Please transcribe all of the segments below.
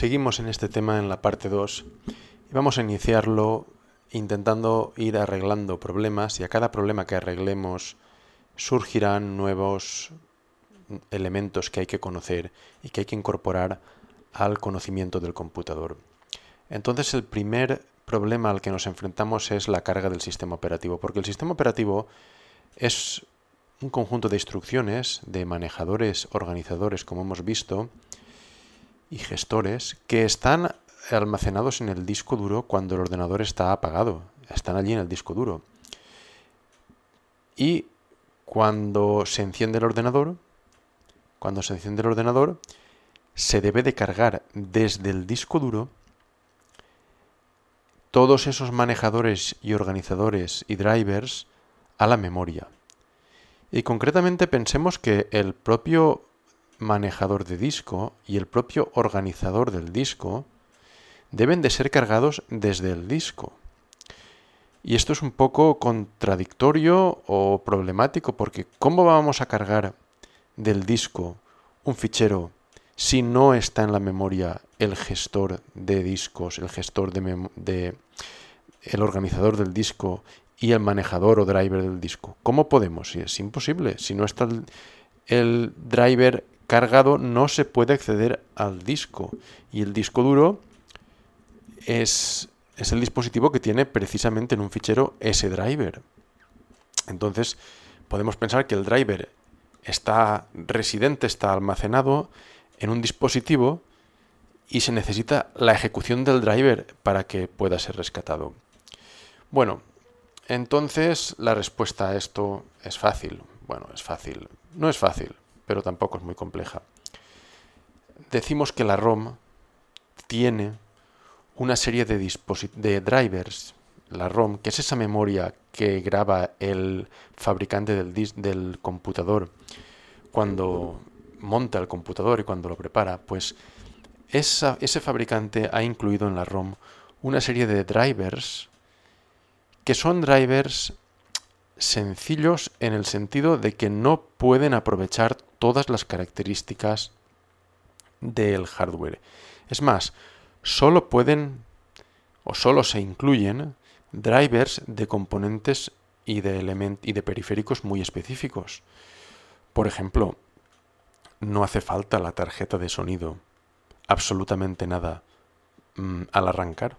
Seguimos en este tema en la parte 2 y vamos a iniciarlo intentando ir arreglando problemas y a cada problema que arreglemos surgirán nuevos elementos que hay que conocer y que hay que incorporar al conocimiento del computador. Entonces el primer problema al que nos enfrentamos es la carga del sistema operativo, porque el sistema operativo es un conjunto de instrucciones, de manejadores, organizadores, como hemos visto, y gestores que están almacenados en el disco duro cuando el ordenador está apagado. Están allí en el disco duro. Y cuando se enciende el ordenador, cuando se enciende el ordenador, se debe de cargar desde el disco duro todos esos manejadores y organizadores y drivers a la memoria. Y concretamente pensemos que el propio manejador de disco y el propio organizador del disco deben de ser cargados desde el disco. Y esto es un poco contradictorio o problemático porque ¿cómo vamos a cargar del disco un fichero si no está en la memoria el gestor de discos, el gestor de, el organizador del disco y el manejador o driver del disco? ¿Cómo podemos? Es imposible. Si no está el driver cargado no se puede acceder al disco. Y el disco duro es, es el dispositivo que tiene precisamente en un fichero ese driver. Entonces, podemos pensar que el driver está residente, está almacenado en un dispositivo y se necesita la ejecución del driver para que pueda ser rescatado. Bueno, entonces la respuesta a esto es fácil. Bueno, es fácil. No es fácil pero tampoco es muy compleja. Decimos que la ROM tiene una serie de, drivers, la ROM, que es esa memoria que graba el fabricante del, computador cuando monta el computador y cuando lo prepara, pues ese fabricante ha incluido en la ROM una serie de drivers que son drivers sencillos en el sentido de que no pueden aprovechar todas las características del hardware. Es más, solo pueden o solo se incluyen drivers de componentes y de, y de periféricos muy específicos. Por ejemplo, no hace falta la tarjeta de sonido, absolutamente nada, mm, al arrancar.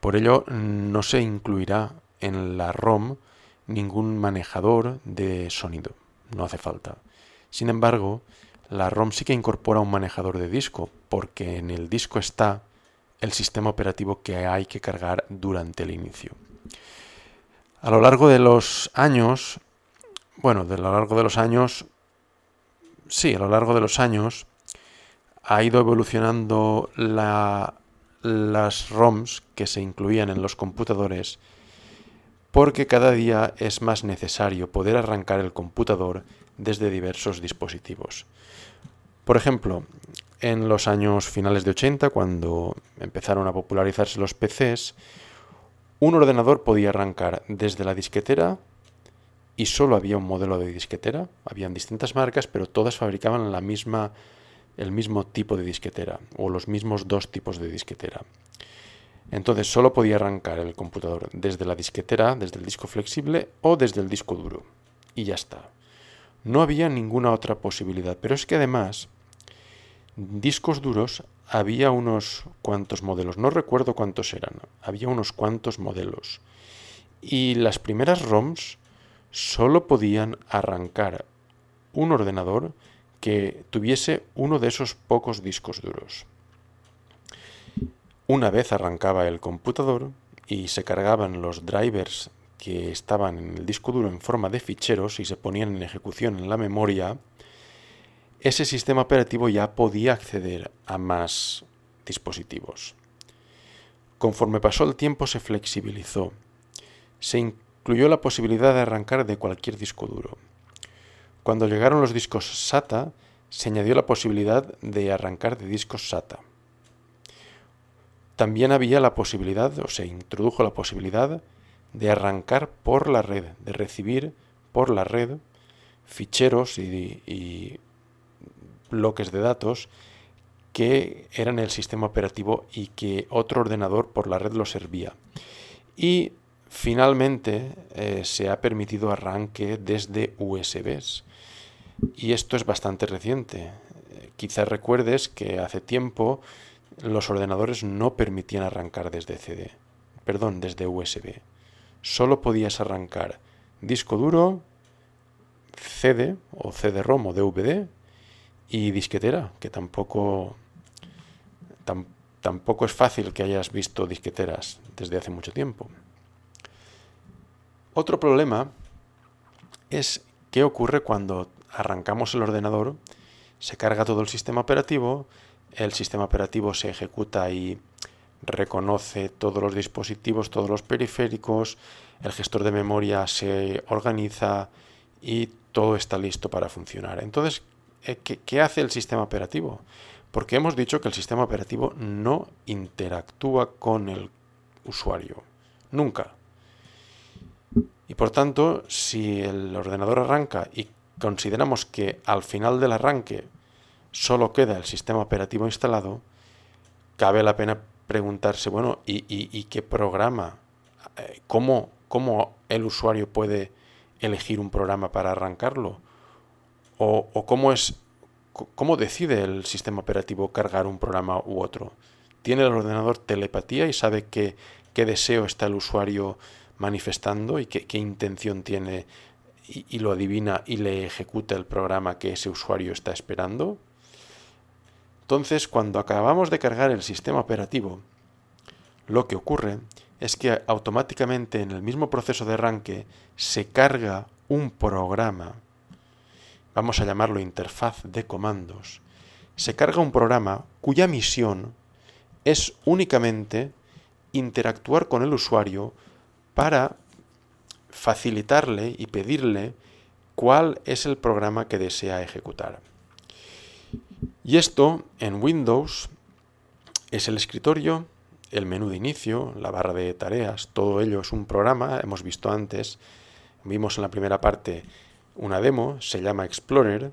Por ello, no se incluirá en la ROM ningún manejador de sonido, no hace falta. Sin embargo, la ROM sí que incorpora un manejador de disco, porque en el disco está el sistema operativo que hay que cargar durante el inicio. A lo largo de los años, bueno, de lo largo de los años, sí, a lo largo de los años ha ido evolucionando las ROMs que se incluían en los computadores porque cada día es más necesario poder arrancar el computador desde diversos dispositivos. Por ejemplo, en los años finales de 80, cuando empezaron a popularizarse los PCs, un ordenador podía arrancar desde la disquetera y solo había un modelo de disquetera. Habían distintas marcas, pero todas fabricaban la misma, el mismo tipo de disquetera o los mismos dos tipos de disquetera. Entonces solo podía arrancar el computador desde la disquetera, desde el disco flexible o desde el disco duro. Y ya está. No había ninguna otra posibilidad. Pero es que además, discos duros había unos cuantos modelos. No recuerdo cuántos eran. Había unos cuantos modelos. Y las primeras ROMs solo podían arrancar un ordenador que tuviese uno de esos pocos discos duros. Una vez arrancaba el computador y se cargaban los drivers que estaban en el disco duro en forma de ficheros y se ponían en ejecución en la memoria, ese sistema operativo ya podía acceder a más dispositivos. Conforme pasó el tiempo se flexibilizó. Se incluyó la posibilidad de arrancar de cualquier disco duro. Cuando llegaron los discos SATA, se añadió la posibilidad de arrancar de discos SATA también había la posibilidad, o se introdujo la posibilidad, de arrancar por la red, de recibir por la red ficheros y, bloques de datos que eran el sistema operativo y que otro ordenador por la red lo servía. Y finalmente eh, se ha permitido arranque desde USBs. Y esto es bastante reciente. Eh, quizás recuerdes que hace tiempo los ordenadores no permitían arrancar desde CD, perdón, desde USB. Solo podías arrancar disco duro, CD o CD-ROM o DVD y disquetera, que tampoco tampoco es fácil que hayas visto disqueteras desde hace mucho tiempo. Otro problema es qué ocurre cuando arrancamos el ordenador, se carga todo el sistema operativo, el sistema operativo se ejecuta y reconoce todos los dispositivos, todos los periféricos, el gestor de memoria se organiza y todo está listo para funcionar. Entonces, eh, ¿qué, hace el sistema operativo? Porque hemos dicho que el sistema operativo no interactúa con el usuario, nunca. Y por tanto, si el ordenador arranca y consideramos que al final del arranque solo queda el sistema operativo instalado, cabe la pena preguntarse, bueno, ¿y, qué programa? Eh, ¿Cómo, el usuario puede elegir un programa para arrancarlo? ¿O, cómo, es, cómo decide el sistema operativo cargar un programa u otro? ¿Tiene el ordenador telepatía y sabe qué, deseo está el usuario manifestando y qué, intención tiene y lo adivina y le ejecuta el programa que ese usuario está esperando? Entonces, cuando acabamos de cargar el sistema operativo, lo que ocurre es que automáticamente en el mismo proceso de arranque se carga un programa, vamos a llamarlo interfaz de comandos, se carga un programa cuya misión es únicamente interactuar con el usuario para facilitarle y pedirle cuál es el programa que desea ejecutar. Y esto en Windows es el escritorio, el menú de inicio, la barra de tareas, todo ello es un programa, hemos visto antes, vimos en la primera parte una demo, se llama Explorer,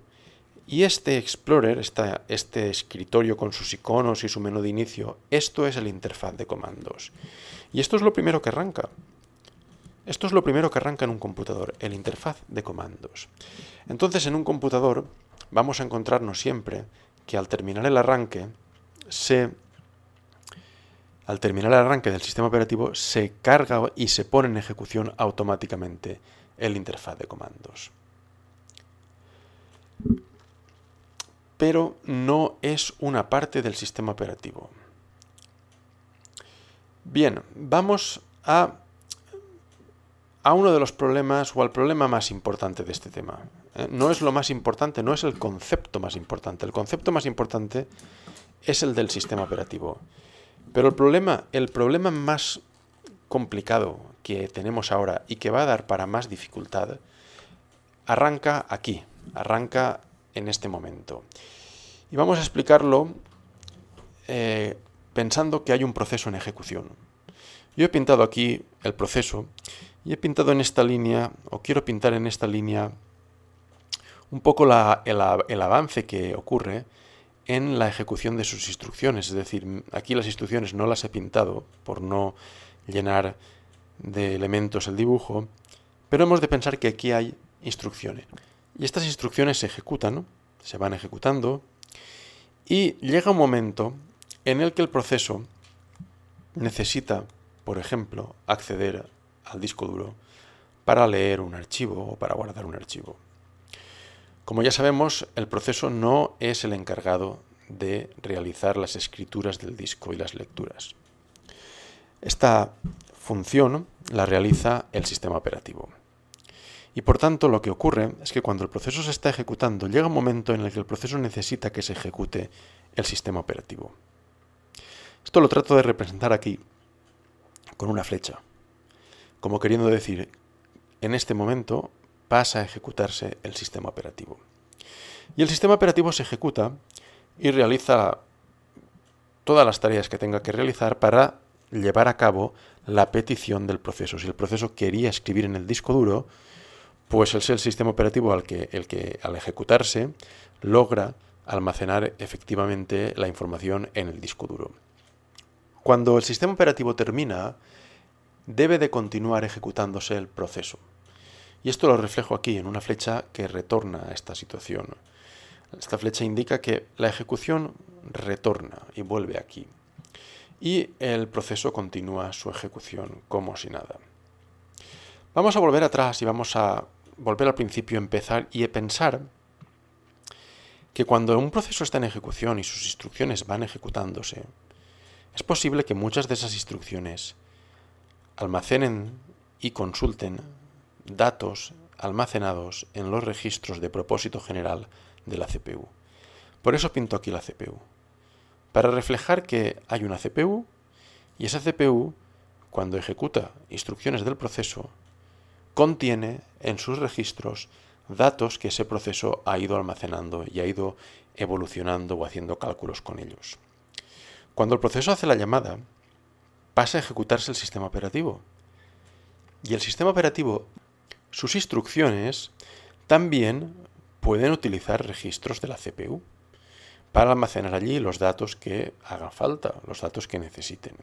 y este Explorer, este escritorio con sus iconos y su menú de inicio, esto es el interfaz de comandos. Y esto es lo primero que arranca. Esto es lo primero que arranca en un computador, el interfaz de comandos. Entonces en un computador vamos a encontrarnos siempre que al terminar el arranque al terminar el arranque del sistema operativo se carga y se pone en ejecución automáticamente el interfaz de comandos. Pero no es una parte del sistema operativo. Bien, vamos a, a uno de los problemas o al problema más importante de este tema, no es lo más importante, no es el concepto más importante. El concepto más importante es el del sistema operativo. Pero el problema, el problema más complicado que tenemos ahora y que va a dar para más dificultad, arranca aquí, arranca en este momento. Y vamos a explicarlo eh, pensando que hay un proceso en ejecución. Yo he pintado aquí el proceso y he pintado en esta línea, o quiero pintar en esta línea, un poco el, el, avance que ocurre en la ejecución de sus instrucciones. Es decir, aquí las instrucciones no las he pintado por no llenar de elementos el dibujo, pero hemos de pensar que aquí hay instrucciones. Y estas instrucciones se ejecutan, se van ejecutando, y llega un momento en el que el proceso necesita, por ejemplo, acceder al disco duro para leer un archivo o para guardar un archivo. Como ya sabemos, el proceso no es el encargado de realizar las escrituras del disco y las lecturas. Esta función la realiza el sistema operativo. Y por tanto lo que ocurre es que cuando el proceso se está ejecutando llega un momento en el que el proceso necesita que se ejecute el sistema operativo. Esto lo trato de representar aquí con una flecha, como queriendo decir, en este momento pasa a ejecutarse el sistema operativo. Y el sistema operativo se ejecuta y realiza todas las tareas que tenga que realizar para llevar a cabo la petición del proceso. Si el proceso quería escribir en el disco duro, pues es el sistema operativo al que, el que al ejecutarse logra almacenar efectivamente la información en el disco duro. Cuando el sistema operativo termina, debe de continuar ejecutándose el proceso. Y esto lo reflejo aquí en una flecha que retorna a esta situación. Esta flecha indica que la ejecución retorna y vuelve aquí. Y el proceso continúa su ejecución como si nada. Vamos a volver atrás y vamos a volver al principio, empezar y pensar que cuando un proceso está en ejecución y sus instrucciones van ejecutándose, es posible que muchas de esas instrucciones almacenen y consulten datos almacenados en los registros de propósito general de la CPU. Por eso pinto aquí la CPU. Para reflejar que hay una CPU y esa CPU, cuando ejecuta instrucciones del proceso, contiene en sus registros datos que ese proceso ha ido almacenando y ha ido evolucionando o haciendo cálculos con ellos. Cuando el proceso hace la llamada, pasa a ejecutarse el sistema operativo. Y el sistema operativo sus instrucciones también pueden utilizar registros de la CPU para almacenar allí los datos que hagan falta, los datos que necesiten.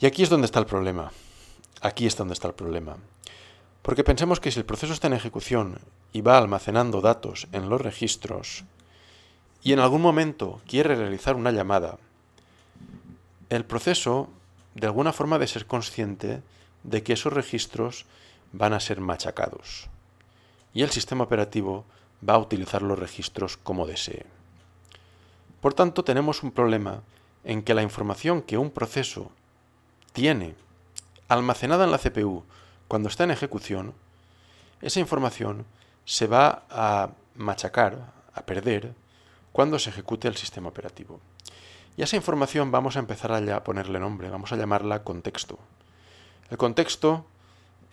Y aquí es donde está el problema. Aquí es donde está el problema. Porque pensemos que si el proceso está en ejecución y va almacenando datos en los registros, y en algún momento quiere realizar una llamada, el proceso de alguna forma de ser consciente de que esos registros van a ser machacados y el sistema operativo va a utilizar los registros como desee. Por tanto, tenemos un problema en que la información que un proceso tiene almacenada en la CPU cuando está en ejecución, esa información se va a machacar, a perder, cuando se ejecute el sistema operativo. Y a esa información vamos a empezar a ponerle nombre, vamos a llamarla contexto. El contexto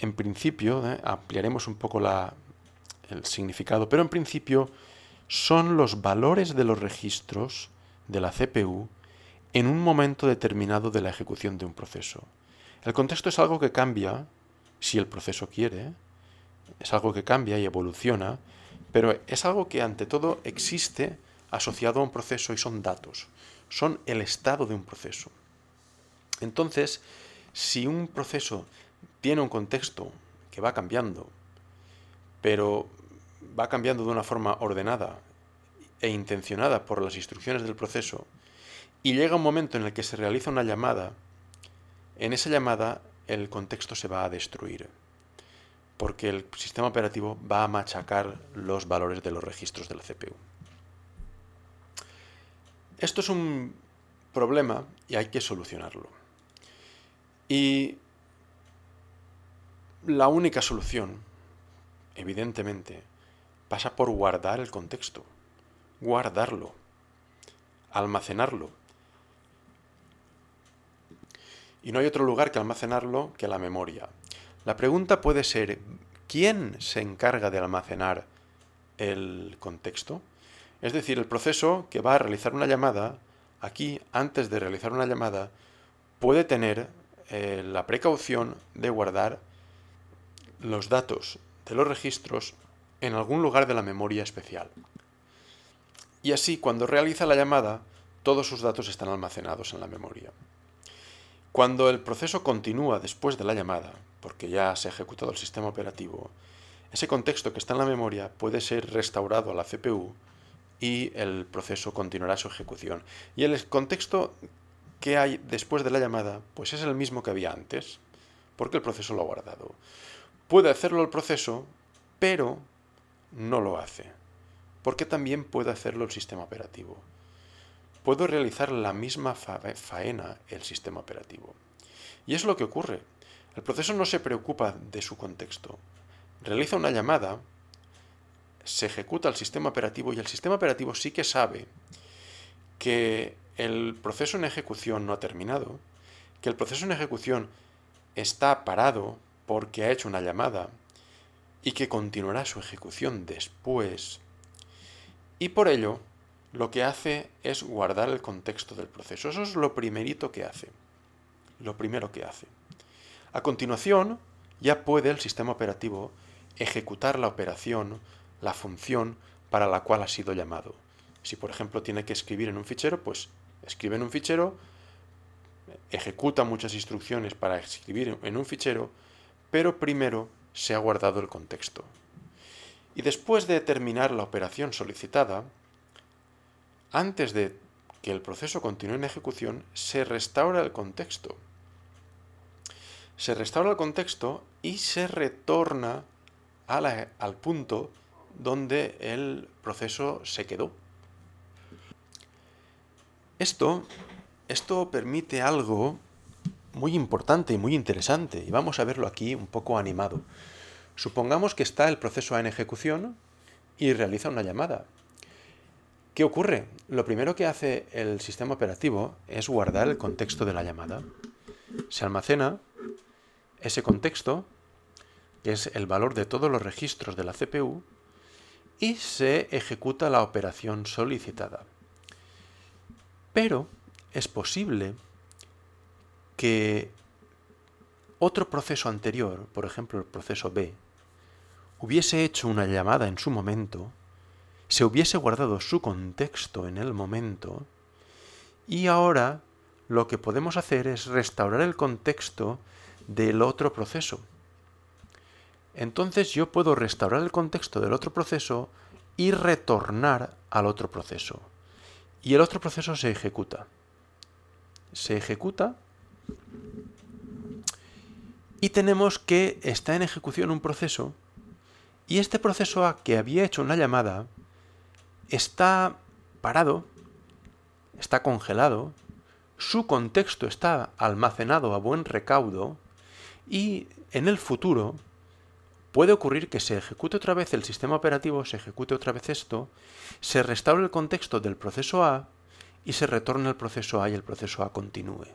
en principio, ¿eh? ampliaremos un poco el significado, pero en principio son los valores de los registros de la CPU en un momento determinado de la ejecución de un proceso. El contexto es algo que cambia, si el proceso quiere, es algo que cambia y evoluciona, pero es algo que ante todo existe asociado a un proceso y son datos, son el estado de un proceso. Entonces, si un proceso tiene un contexto que va cambiando, pero va cambiando de una forma ordenada e intencionada por las instrucciones del proceso, y llega un momento en el que se realiza una llamada, en esa llamada el contexto se va a destruir, porque el sistema operativo va a machacar los valores de los registros de la CPU. Esto es un problema y hay que solucionarlo. Y la única solución, evidentemente, pasa por guardar el contexto, guardarlo, almacenarlo. Y no hay otro lugar que almacenarlo que la memoria. La pregunta puede ser, ¿quién se encarga de almacenar el contexto? Es decir, el proceso que va a realizar una llamada, aquí, antes de realizar una llamada, puede tener eh, la precaución de guardar los datos de los registros en algún lugar de la memoria especial. Y así, cuando realiza la llamada, todos sus datos están almacenados en la memoria. Cuando el proceso continúa después de la llamada, porque ya se ha ejecutado el sistema operativo, ese contexto que está en la memoria puede ser restaurado a la CPU y el proceso continuará su ejecución. Y el contexto que hay después de la llamada, pues es el mismo que había antes, porque el proceso lo ha guardado. Puede hacerlo el proceso, pero no lo hace, porque también puede hacerlo el sistema operativo. Puedo realizar la misma faena el sistema operativo. Y es lo que ocurre. El proceso no se preocupa de su contexto. Realiza una llamada, se ejecuta el sistema operativo y el sistema operativo sí que sabe que el proceso en ejecución no ha terminado, que el proceso en ejecución está parado, porque ha hecho una llamada y que continuará su ejecución después. Y por ello, lo que hace es guardar el contexto del proceso. Eso es lo primerito que hace. Lo primero que hace. A continuación, ya puede el sistema operativo ejecutar la operación, la función para la cual ha sido llamado. Si, por ejemplo, tiene que escribir en un fichero, pues escribe en un fichero, ejecuta muchas instrucciones para escribir en un fichero, pero primero se ha guardado el contexto. Y después de terminar la operación solicitada, antes de que el proceso continúe en ejecución, se restaura el contexto. Se restaura el contexto y se retorna al punto donde el proceso se quedó. Esto, esto permite algo muy importante y muy interesante, y vamos a verlo aquí un poco animado. Supongamos que está el proceso en ejecución y realiza una llamada. ¿Qué ocurre? Lo primero que hace el sistema operativo es guardar el contexto de la llamada. Se almacena ese contexto, que es el valor de todos los registros de la CPU, y se ejecuta la operación solicitada. Pero es posible que otro proceso anterior, por ejemplo el proceso B, hubiese hecho una llamada en su momento, se hubiese guardado su contexto en el momento, y ahora lo que podemos hacer es restaurar el contexto del otro proceso. Entonces yo puedo restaurar el contexto del otro proceso y retornar al otro proceso. Y el otro proceso se ejecuta. Se ejecuta y tenemos que está en ejecución un proceso y este proceso a que había hecho una llamada está parado, está congelado, su contexto está almacenado a buen recaudo y en el futuro puede ocurrir que se ejecute otra vez el sistema operativo, se ejecute otra vez esto, se restaure el contexto del proceso A y se retorne el proceso A y el proceso A continúe.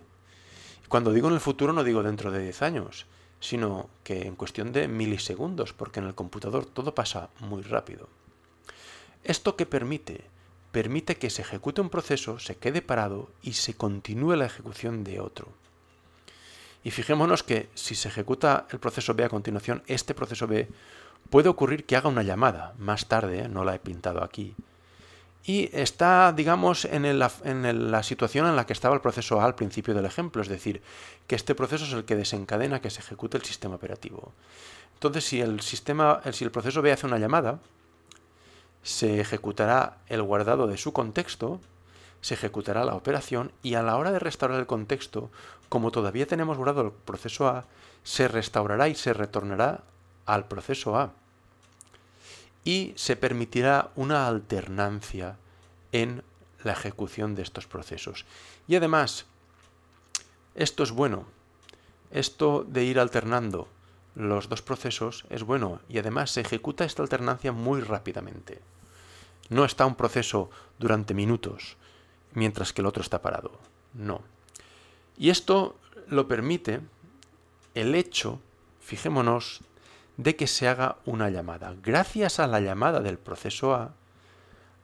Cuando digo en el futuro no digo dentro de 10 años, sino que en cuestión de milisegundos, porque en el computador todo pasa muy rápido. ¿Esto qué permite? Permite que se ejecute un proceso, se quede parado y se continúe la ejecución de otro. Y fijémonos que si se ejecuta el proceso B a continuación, este proceso B puede ocurrir que haga una llamada. Más tarde, ¿eh? no la he pintado aquí, y está, digamos, en, la situación en la que estaba el proceso A al principio del ejemplo, es decir, que este proceso es el que desencadena que se ejecute el sistema operativo. Entonces, si el, sistema, eh, si el proceso B hace una llamada, se ejecutará el guardado de su contexto, se ejecutará la operación y a la hora de restaurar el contexto, como todavía tenemos guardado el proceso A, se restaurará y se retornará al proceso A y se permitirá una alternancia en la ejecución de estos procesos. Y además, esto es bueno. Esto de ir alternando los dos procesos es bueno y además se ejecuta esta alternancia muy rápidamente. No está un proceso durante minutos mientras que el otro está parado. No. Y esto lo permite el hecho, fijémonos, de que se haga una llamada. Gracias a la llamada del proceso A,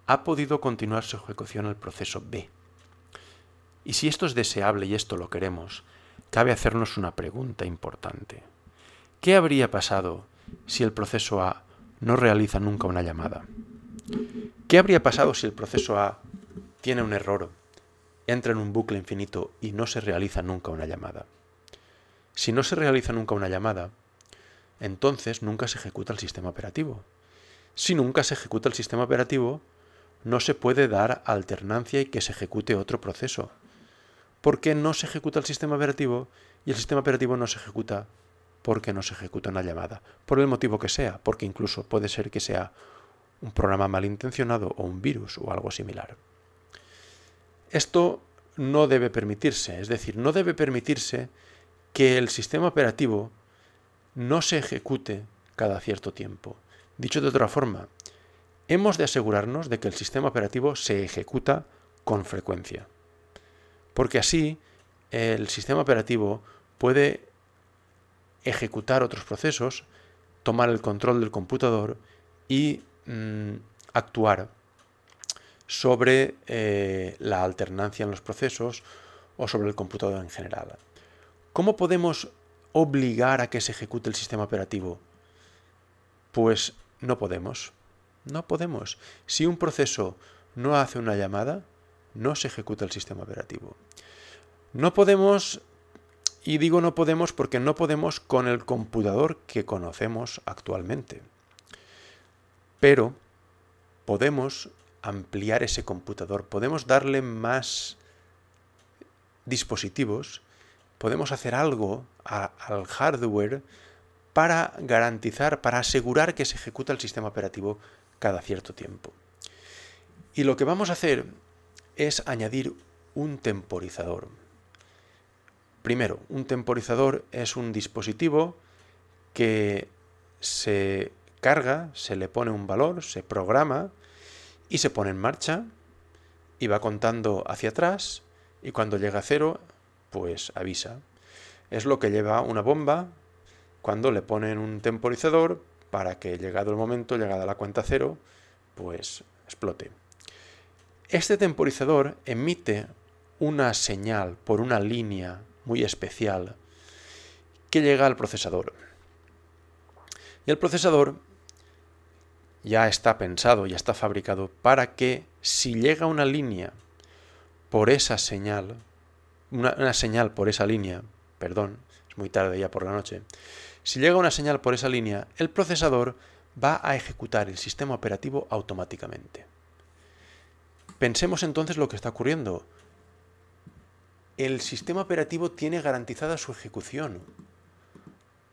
ha podido continuar su ejecución el proceso B. Y si esto es deseable y esto lo queremos, cabe hacernos una pregunta importante. ¿Qué habría pasado si el proceso A no realiza nunca una llamada? ¿Qué habría pasado si el proceso A tiene un error, entra en un bucle infinito y no se realiza nunca una llamada? Si no se realiza nunca una llamada, entonces nunca se ejecuta el sistema operativo. Si nunca se ejecuta el sistema operativo, no se puede dar alternancia y que se ejecute otro proceso. ¿Por qué no se ejecuta el sistema operativo y el sistema operativo no se ejecuta porque no se ejecuta una llamada, por el motivo que sea, porque incluso puede ser que sea un programa malintencionado o un virus o algo similar. Esto no debe permitirse, es decir, no debe permitirse que el sistema operativo no se ejecute cada cierto tiempo. Dicho de otra forma, hemos de asegurarnos de que el sistema operativo se ejecuta con frecuencia. Porque así el sistema operativo puede ejecutar otros procesos, tomar el control del computador y mm, actuar sobre eh, la alternancia en los procesos o sobre el computador en general. ¿Cómo podemos obligar a que se ejecute el sistema operativo? Pues no podemos. No podemos. Si un proceso no hace una llamada, no se ejecuta el sistema operativo. No podemos, y digo no podemos porque no podemos con el computador que conocemos actualmente. Pero podemos ampliar ese computador, podemos darle más dispositivos, podemos hacer algo al hardware para garantizar, para asegurar que se ejecuta el sistema operativo cada cierto tiempo. Y lo que vamos a hacer es añadir un temporizador. Primero, un temporizador es un dispositivo que se carga, se le pone un valor, se programa y se pone en marcha y va contando hacia atrás y cuando llega a cero, pues avisa es lo que lleva una bomba cuando le ponen un temporizador para que llegado el momento, llegada la cuenta cero, pues explote. Este temporizador emite una señal por una línea muy especial que llega al procesador. Y el procesador ya está pensado, ya está fabricado para que si llega una línea por esa señal, una, una señal por esa línea, perdón, es muy tarde ya por la noche, si llega una señal por esa línea, el procesador va a ejecutar el sistema operativo automáticamente. Pensemos entonces lo que está ocurriendo. El sistema operativo tiene garantizada su ejecución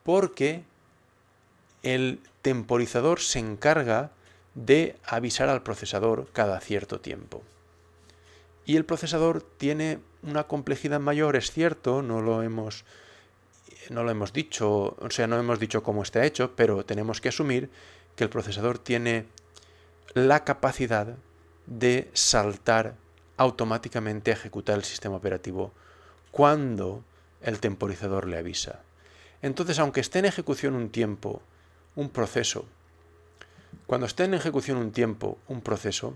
porque el temporizador se encarga de avisar al procesador cada cierto tiempo. Y el procesador tiene una complejidad mayor, es cierto, no lo hemos no lo hemos dicho, o sea, no hemos dicho cómo está hecho, pero tenemos que asumir que el procesador tiene la capacidad de saltar automáticamente a ejecutar el sistema operativo cuando el temporizador le avisa. Entonces, aunque esté en ejecución un tiempo, un proceso, cuando esté en ejecución un tiempo, un proceso,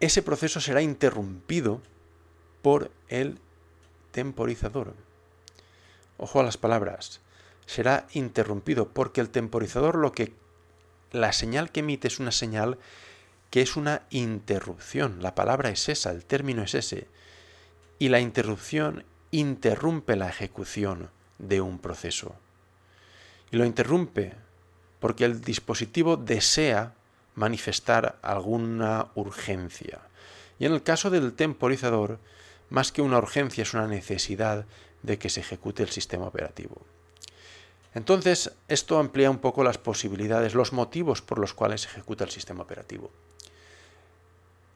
ese proceso será interrumpido por el temporizador. Ojo a las palabras. Será interrumpido porque el temporizador lo que la señal que emite es una señal que es una interrupción. La palabra es esa, el término es ese. Y la interrupción interrumpe la ejecución de un proceso. Y lo interrumpe porque el dispositivo desea manifestar alguna urgencia. Y en el caso del temporizador, más que una urgencia es una necesidad de que se ejecute el sistema operativo. Entonces, esto amplía un poco las posibilidades, los motivos por los cuales se ejecuta el sistema operativo.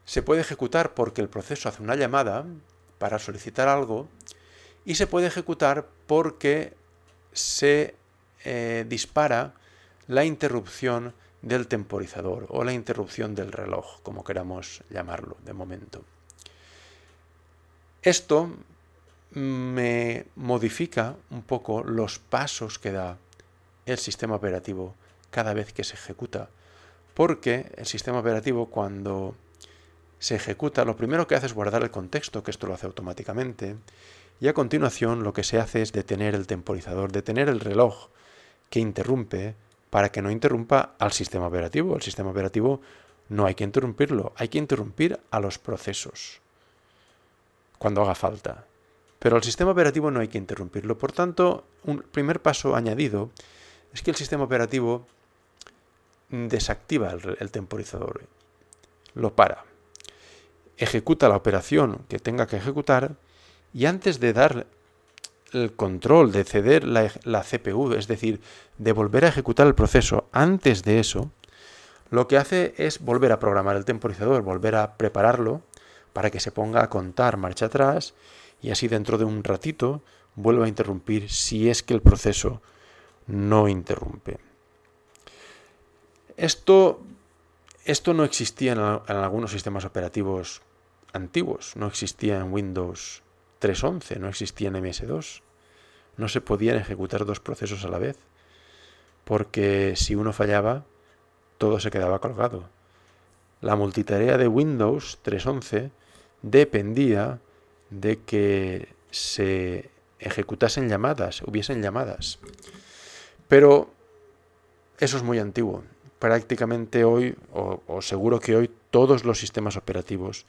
Se puede ejecutar porque el proceso hace una llamada para solicitar algo y se puede ejecutar porque se eh, dispara la interrupción del temporizador o la interrupción del reloj, como queramos llamarlo de momento. Esto me modifica un poco los pasos que da el sistema operativo cada vez que se ejecuta, porque el sistema operativo cuando se ejecuta lo primero que hace es guardar el contexto, que esto lo hace automáticamente, y a continuación lo que se hace es detener el temporizador, detener el reloj que interrumpe para que no interrumpa al sistema operativo. El sistema operativo no hay que interrumpirlo, hay que interrumpir a los procesos cuando haga falta. Pero al sistema operativo no hay que interrumpirlo. Por tanto, un primer paso añadido es que el sistema operativo desactiva el, el temporizador, lo para, ejecuta la operación que tenga que ejecutar y antes de dar el control, de ceder la, CPU, es decir, de volver a ejecutar el proceso antes de eso, lo que hace es volver a programar el temporizador, volver a prepararlo para que se ponga a contar marcha atrás y así dentro de un ratito vuelva a interrumpir si es que el proceso no interrumpe. Esto, esto no existía en algunos sistemas operativos antiguos, no existía en Windows 3.11, no existía en MS2. No se podían ejecutar dos procesos a la vez, porque si uno fallaba, todo se quedaba colgado. La multitarea de Windows 3.11 dependía de que se ejecutasen llamadas, hubiesen llamadas. Pero eso es muy antiguo. Prácticamente hoy, o, seguro que hoy, todos los sistemas operativos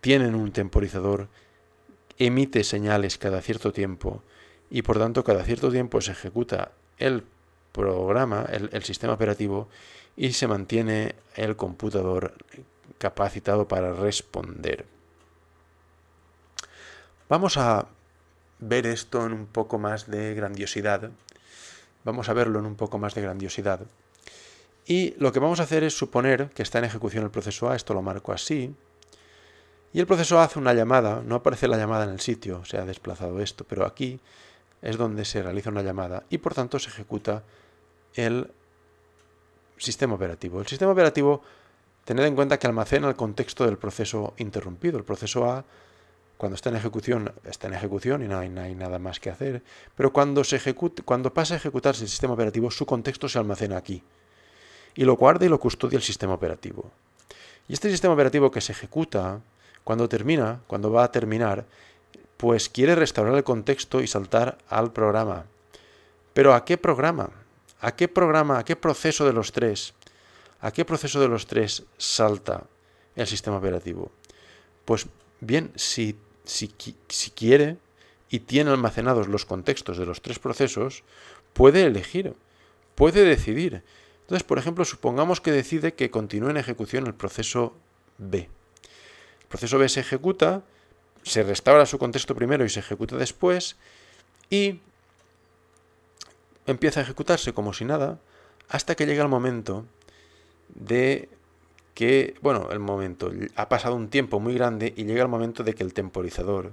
tienen un temporizador emite señales cada cierto tiempo y por tanto cada cierto tiempo se ejecuta el programa, el, sistema operativo y se mantiene el computador capacitado para responder. Vamos a ver esto en un poco más de grandiosidad. Vamos a verlo en un poco más de grandiosidad. Y lo que vamos a hacer es suponer que está en ejecución el proceso A, esto lo marco así, y el proceso hace una llamada, no aparece la llamada en el sitio, se ha desplazado esto, pero aquí es donde se realiza una llamada y por tanto se ejecuta el sistema operativo. El sistema operativo, tened en cuenta que almacena el contexto del proceso interrumpido. El proceso A, cuando está en ejecución, está en ejecución y no hay, nada más que hacer, pero cuando pasa a ejecutarse el sistema operativo, su contexto se almacena aquí y lo guarda y lo custodia el sistema operativo. Y este sistema operativo que se ejecuta cuando termina, cuando va a terminar, pues quiere restaurar el contexto y saltar al programa. Pero ¿a qué programa? ¿A qué programa, a qué proceso de los tres? ¿A qué proceso de los tres salta el sistema operativo? Pues bien, si, si, si quiere y tiene almacenados los contextos de los tres procesos, puede elegir, puede decidir. Entonces, por ejemplo, supongamos que decide que continúe en ejecución el proceso B proceso B se ejecuta, se restaura su contexto primero y se ejecuta después, y empieza a ejecutarse como si nada, hasta que llega el momento de que, bueno, el momento, ha pasado un tiempo muy grande y llega el momento de que el temporizador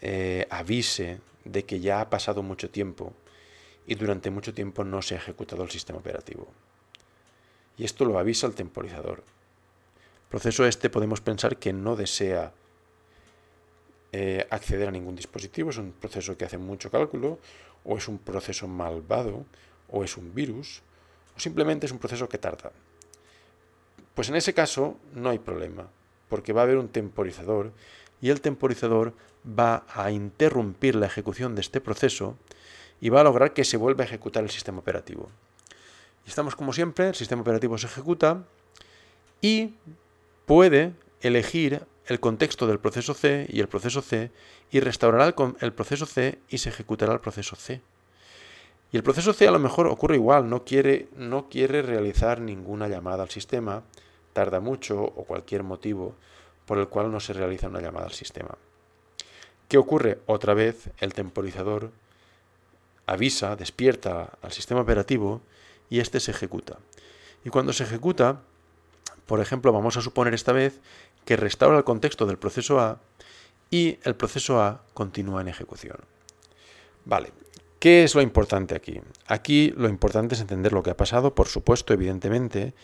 eh, avise de que ya ha pasado mucho tiempo y durante mucho tiempo no se ha ejecutado el sistema operativo. Y esto lo avisa el temporizador. Proceso este podemos pensar que no desea eh, acceder a ningún dispositivo, es un proceso que hace mucho cálculo, o es un proceso malvado, o es un virus, o simplemente es un proceso que tarda. Pues en ese caso no hay problema, porque va a haber un temporizador y el temporizador va a interrumpir la ejecución de este proceso y va a lograr que se vuelva a ejecutar el sistema operativo. Y estamos como siempre, el sistema operativo se ejecuta y puede elegir el contexto del proceso C y el proceso C y restaurará el, proceso C y se ejecutará el proceso C. Y el proceso C a lo mejor ocurre igual, no quiere, no quiere realizar ninguna llamada al sistema, tarda mucho o cualquier motivo por el cual no se realiza una llamada al sistema. ¿Qué ocurre? Otra vez el temporizador avisa, despierta al sistema operativo y éste se ejecuta. Y cuando se ejecuta, por ejemplo, vamos a suponer esta vez que restaura el contexto del proceso A y el proceso A continúa en ejecución. Vale, ¿qué es lo importante aquí? Aquí lo importante es entender lo que ha pasado, por supuesto, evidentemente,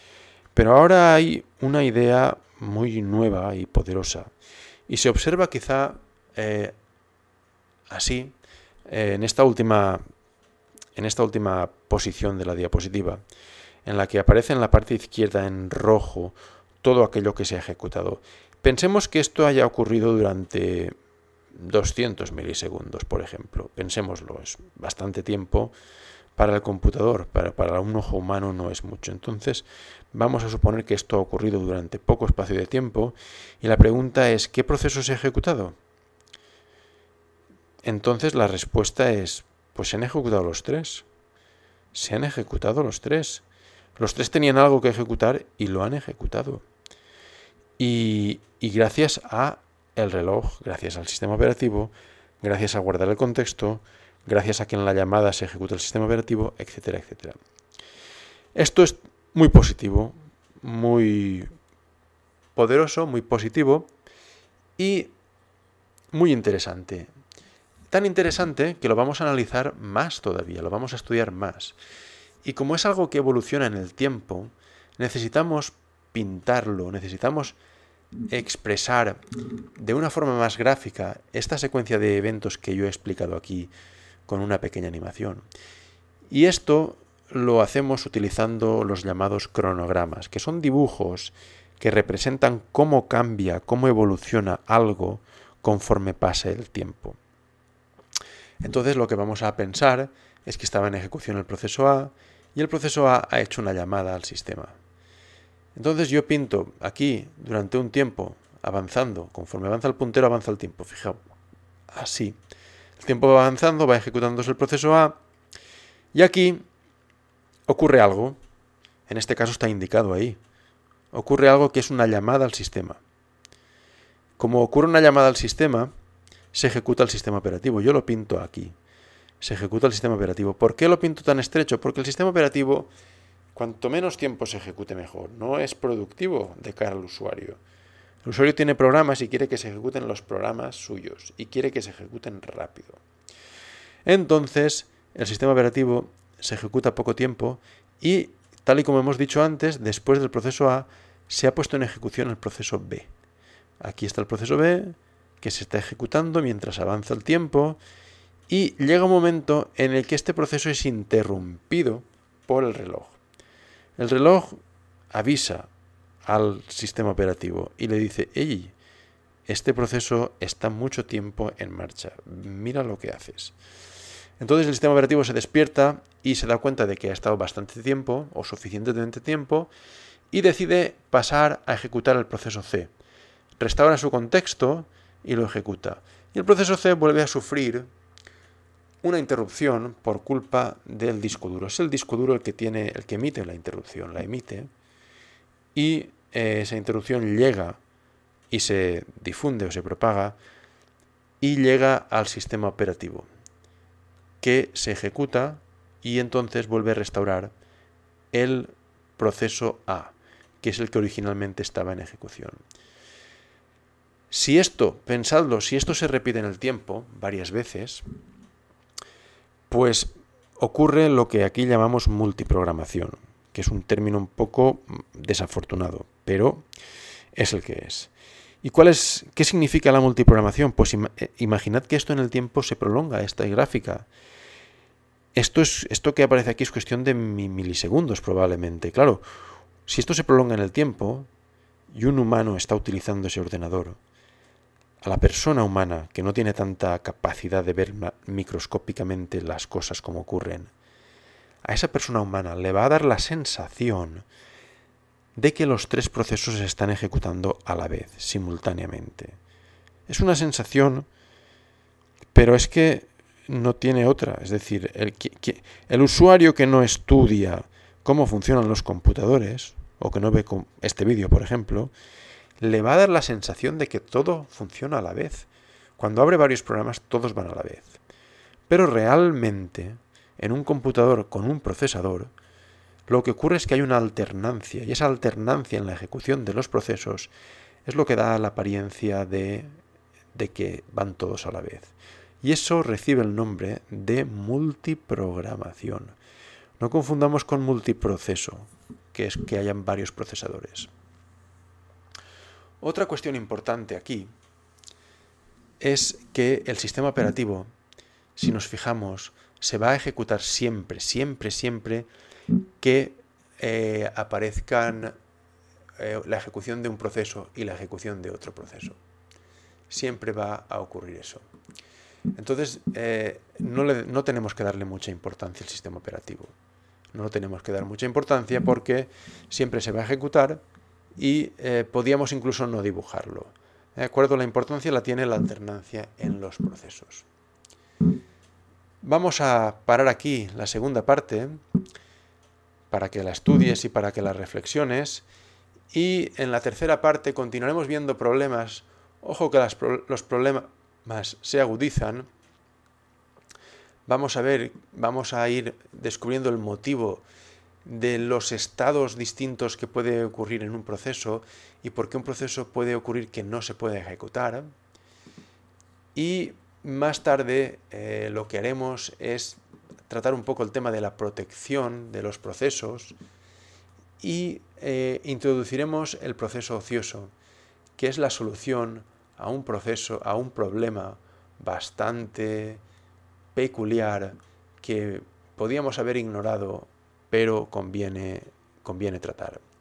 pero ahora hay una idea muy nueva y poderosa. Y se observa quizá eh, así eh, en, esta última, en esta última posición de la diapositiva en la que aparece en la parte izquierda en rojo todo aquello que se ha ejecutado. Pensemos que esto haya ocurrido durante 200 milisegundos, por ejemplo. Pensémoslo, es bastante tiempo para el computador, para, para, un ojo humano no es mucho. Entonces, vamos a suponer que esto ha ocurrido durante poco espacio de tiempo y la pregunta es, ¿qué proceso se ha ejecutado? Entonces, la respuesta es, pues se han ejecutado los tres. Se han ejecutado los tres. Los tres tenían algo que ejecutar y lo han ejecutado. Y, gracias a el reloj, gracias al sistema operativo, gracias a guardar el contexto, gracias a que en la llamada se ejecuta el sistema operativo, etcétera, etcétera. Esto es muy positivo, muy poderoso, muy positivo y muy interesante. Tan interesante que lo vamos a analizar más todavía, lo vamos a estudiar más. Y como es algo que evoluciona en el tiempo, necesitamos pintarlo, necesitamos expresar de una forma más gráfica esta secuencia de eventos que yo he explicado aquí con una pequeña animación. Y esto lo hacemos utilizando los llamados cronogramas, que son dibujos que representan cómo cambia, cómo evoluciona algo conforme pase el tiempo. Entonces lo que vamos a pensar es que estaba en ejecución el proceso A y el proceso A ha hecho una llamada al sistema. Entonces yo pinto aquí durante un tiempo, avanzando, conforme avanza el puntero avanza el tiempo, fijaos, así. El tiempo va avanzando, va ejecutándose el proceso A y aquí ocurre algo, en este caso está indicado ahí, ocurre algo que es una llamada al sistema. Como ocurre una llamada al sistema, se ejecuta el sistema operativo, yo lo pinto aquí se ejecuta el sistema operativo. ¿Por qué lo pinto tan estrecho? Porque el sistema operativo, cuanto menos tiempo se ejecute mejor, no es productivo de cara al usuario. El usuario tiene programas y quiere que se ejecuten los programas suyos y quiere que se ejecuten rápido. Entonces, el sistema operativo se ejecuta poco tiempo y, tal y como hemos dicho antes, después del proceso A se ha puesto en ejecución el proceso B. Aquí está el proceso B que se está ejecutando mientras avanza el tiempo y llega un momento en el que este proceso es interrumpido por el reloj. El reloj avisa al sistema operativo y le dice, ¡Ey! este proceso está mucho tiempo en marcha, mira lo que haces. Entonces el sistema operativo se despierta y se da cuenta de que ha estado bastante tiempo o suficientemente tiempo y decide pasar a ejecutar el proceso C. Restaura su contexto y lo ejecuta. Y el proceso C vuelve a sufrir una interrupción por culpa del disco duro. Es el disco duro el que tiene, el que emite la interrupción, la emite, y eh, esa interrupción llega y se difunde o se propaga y llega al sistema operativo, que se ejecuta y entonces vuelve a restaurar el proceso A, que es el que originalmente estaba en ejecución. Si esto, pensadlo, si esto se repite en el tiempo varias veces, pues ocurre lo que aquí llamamos multiprogramación, que es un término un poco mm, desafortunado, pero es el que es. ¿Y cuál es, qué significa la multiprogramación? Pues eh, imaginad que esto en el tiempo se prolonga, esta gráfica. Esto, es, esto que aparece aquí es cuestión de milisegundos probablemente. Claro, si esto se prolonga en el tiempo y un humano está utilizando ese ordenador, a la persona humana que no tiene tanta capacidad de ver microscópicamente las cosas como ocurren, a esa persona humana le va a dar la sensación de que los tres procesos se están ejecutando a la vez, simultáneamente. Es una sensación, pero es que no tiene otra. Es decir, el, usuario que no estudia cómo funcionan los computadores, o que no ve este vídeo, por ejemplo, le va a dar la sensación de que todo funciona a la vez. Cuando abre varios programas, todos van a la vez. Pero realmente, en un computador con un procesador, lo que ocurre es que hay una alternancia, y esa alternancia en la ejecución de los procesos es lo que da la apariencia de, que van todos a la vez. Y eso recibe el nombre de multiprogramación. No confundamos con multiproceso, que es que hayan varios procesadores. Otra cuestión importante aquí es que el sistema operativo, si nos fijamos, se va a ejecutar siempre, siempre, siempre que eh, aparezcan eh, la ejecución de un proceso y la ejecución de otro proceso. Siempre va a ocurrir eso. Entonces, eh, no, no tenemos que darle mucha importancia al sistema operativo. No tenemos que dar mucha importancia porque siempre se va a ejecutar y eh, podíamos incluso no dibujarlo. ¿De acuerdo? La importancia la tiene la alternancia en los procesos. Vamos a parar aquí la segunda parte para que la estudies y para que la reflexiones. Y en la tercera parte continuaremos viendo problemas. Ojo que los problemas se agudizan. Vamos a ver, vamos a ir descubriendo el motivo de los estados distintos que puede ocurrir en un proceso y por qué un proceso puede ocurrir que no se puede ejecutar. Y más tarde eh, lo que haremos es tratar un poco el tema de la protección de los procesos y eh, introduciremos el proceso ocioso, que es la solución a un proceso, a un problema bastante peculiar que podíamos haber ignorado pero conviene, conviene tratar.